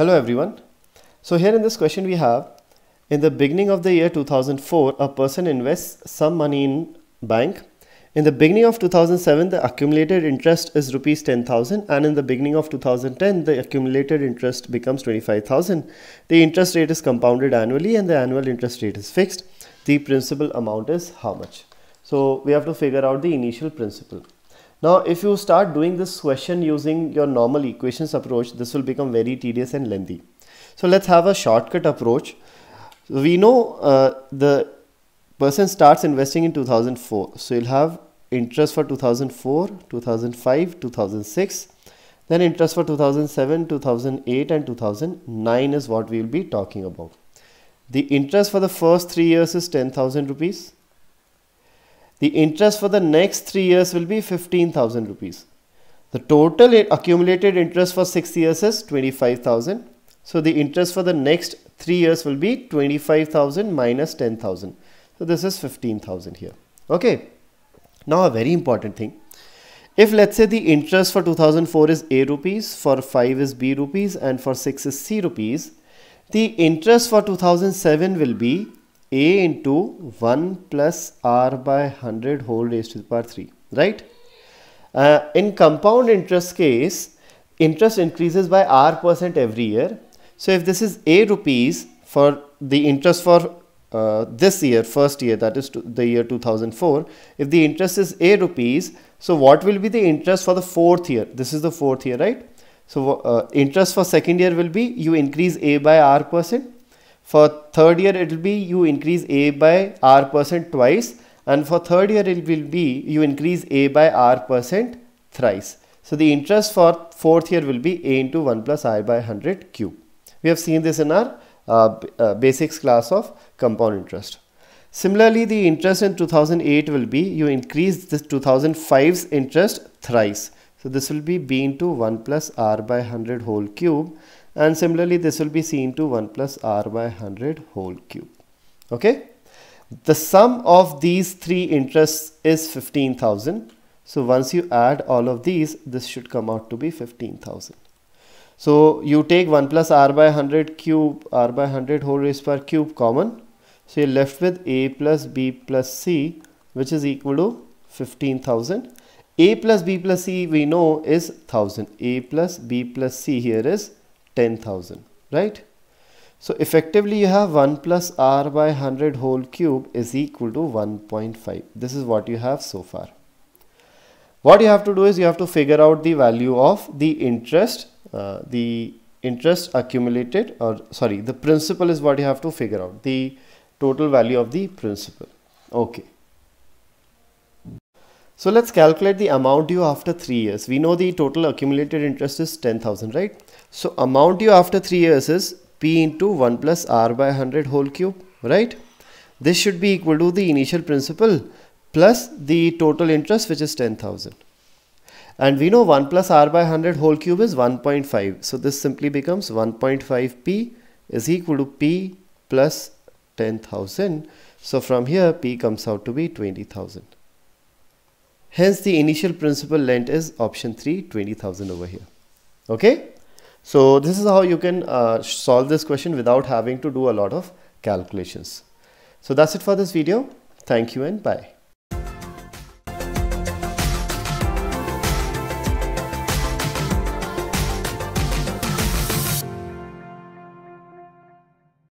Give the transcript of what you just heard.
Hello everyone. So here in this question we have, in the beginning of the year 2004, a person invests some money in bank. In the beginning of 2007, the accumulated interest is rupees 10,000 and in the beginning of 2010, the accumulated interest becomes 25,000. The interest rate is compounded annually and the annual interest rate is fixed. The principal amount is how much? So we have to figure out the initial principal. Now, if you start doing this question using your normal equations approach, this will become very tedious and lengthy. So let's have a shortcut approach. We know uh, the person starts investing in 2004. So you'll have interest for 2004, 2005, 2006. Then interest for 2007, 2008 and 2009 is what we will be talking about. The interest for the first three years is 10,000 rupees. The interest for the next three years will be 15,000 rupees. The total accumulated interest for six years is 25,000. So the interest for the next three years will be 25,000 minus 10,000. So this is 15,000 here. Okay. Now a very important thing. If let's say the interest for 2004 is A rupees, for 5 is B rupees and for 6 is C rupees, the interest for 2007 will be a into 1 plus r by 100 whole raised to the power 3 right uh, in compound interest case interest increases by r percent every year so if this is a rupees for the interest for uh, this year first year that is the year 2004 if the interest is a rupees so what will be the interest for the fourth year this is the fourth year right so uh, interest for second year will be you increase a by r percent for third year, it will be you increase A by R percent twice. And for third year, it will be you increase A by R percent thrice. So the interest for fourth year will be A into 1 plus I by 100 cube. We have seen this in our uh, uh, basics class of compound interest. Similarly, the interest in 2008 will be you increase this 2005's interest thrice. So this will be B into 1 plus R by 100 whole cube and similarly this will be seen to 1 plus r by 100 whole cube okay the sum of these three interests is 15000 so once you add all of these this should come out to be 15000 so you take 1 plus r by 100 cube r by 100 whole raised per cube common so you're left with a plus b plus c which is equal to 15000 a plus b plus c we know is 1000 a plus b plus c here is 10,000 right so effectively you have 1 plus r by 100 whole cube is equal to 1.5 this is what you have so far what you have to do is you have to figure out the value of the interest uh, the interest accumulated or sorry the principal is what you have to figure out the total value of the principal okay so let's calculate the amount due after 3 years. We know the total accumulated interest is 10,000, right? So amount due after 3 years is P into 1 plus R by 100 whole cube, right? This should be equal to the initial principal plus the total interest which is 10,000. And we know 1 plus R by 100 whole cube is 1.5. So this simply becomes 1.5 P is equal to P plus 10,000. So from here P comes out to be 20,000. Hence the initial principal lent is option 3, 20,000 over here. Okay. So this is how you can uh, solve this question without having to do a lot of calculations. So that's it for this video. Thank you and bye.